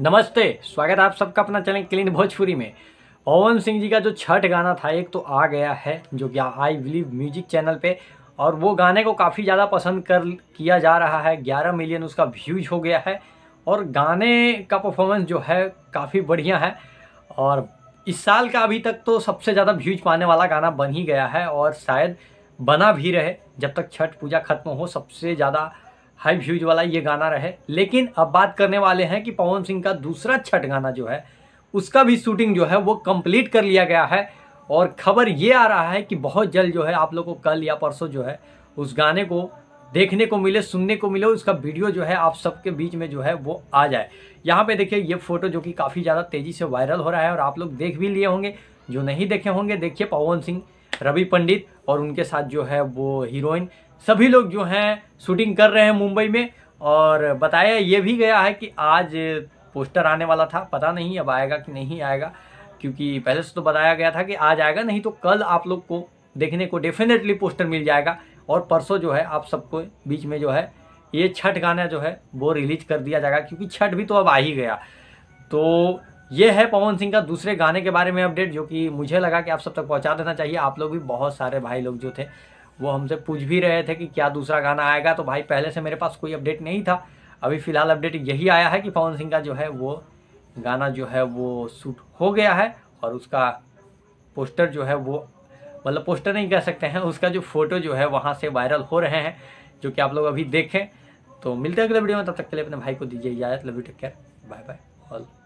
नमस्ते स्वागत आप सबका अपना चैनल क्लीन भोजपुरी में ओवन सिंह जी का जो छठ गाना था एक तो आ गया है जो कि आई बिलीव म्यूजिक चैनल पे और वो गाने को काफ़ी ज़्यादा पसंद कर किया जा रहा है 11 मिलियन उसका व्यूज हो गया है और गाने का परफॉर्मेंस जो है काफ़ी बढ़िया है और इस साल का अभी तक तो सबसे ज़्यादा व्यूज पाने वाला गाना बन ही गया है और शायद बना भी रहे जब तक छठ पूजा खत्म हो सबसे ज़्यादा हाई व्यूज वाला ये गाना रहे लेकिन अब बात करने वाले हैं कि पवन सिंह का दूसरा छठ गाना जो है उसका भी शूटिंग जो है वो कंप्लीट कर लिया गया है और खबर ये आ रहा है कि बहुत जल्द जो है आप लोग को कल या परसों जो है उस गाने को देखने को मिले सुनने को मिले उसका वीडियो जो है आप सबके बीच में जो है वो आ जाए यहाँ पे देखिए ये फोटो जो कि काफ़ी ज़्यादा तेज़ी से वायरल हो रहा है और आप लोग देख भी लिए होंगे जो नहीं देखे होंगे देखिए पवन सिंह रवि पंडित और उनके साथ जो है वो हीरोइन सभी लोग जो हैं शूटिंग कर रहे हैं मुंबई में और बताया ये भी गया है कि आज पोस्टर आने वाला था पता नहीं अब आएगा कि नहीं आएगा क्योंकि पहले से तो बताया गया था कि आज आएगा नहीं तो कल आप लोग को देखने को डेफिनेटली पोस्टर मिल जाएगा और परसों जो है आप सबको बीच में जो है ये छठ गाना जो है वो रिलीज कर दिया जाएगा क्योंकि छठ भी तो अब आ ही गया तो ये है पवन सिंह का दूसरे गाने के बारे में अपडेट जो कि मुझे लगा कि आप सब तक पहुंचा देना चाहिए आप लोग भी बहुत सारे भाई लोग जो थे वो हमसे पूछ भी रहे थे कि क्या दूसरा गाना आएगा तो भाई पहले से मेरे पास कोई अपडेट नहीं था अभी फ़िलहाल अपडेट यही आया है कि पवन सिंह का जो है वो गाना जो है वो शूट हो गया है और उसका पोस्टर जो है वो मतलब पोस्टर नहीं कह सकते हैं उसका जो फोटो जो है वहाँ से वायरल हो रहे हैं जो कि आप लोग अभी देखें तो मिलते हैं अगले वीडियो में तब तक के लिए अपने भाई को दीजिए इजाजत love you take care bye bye all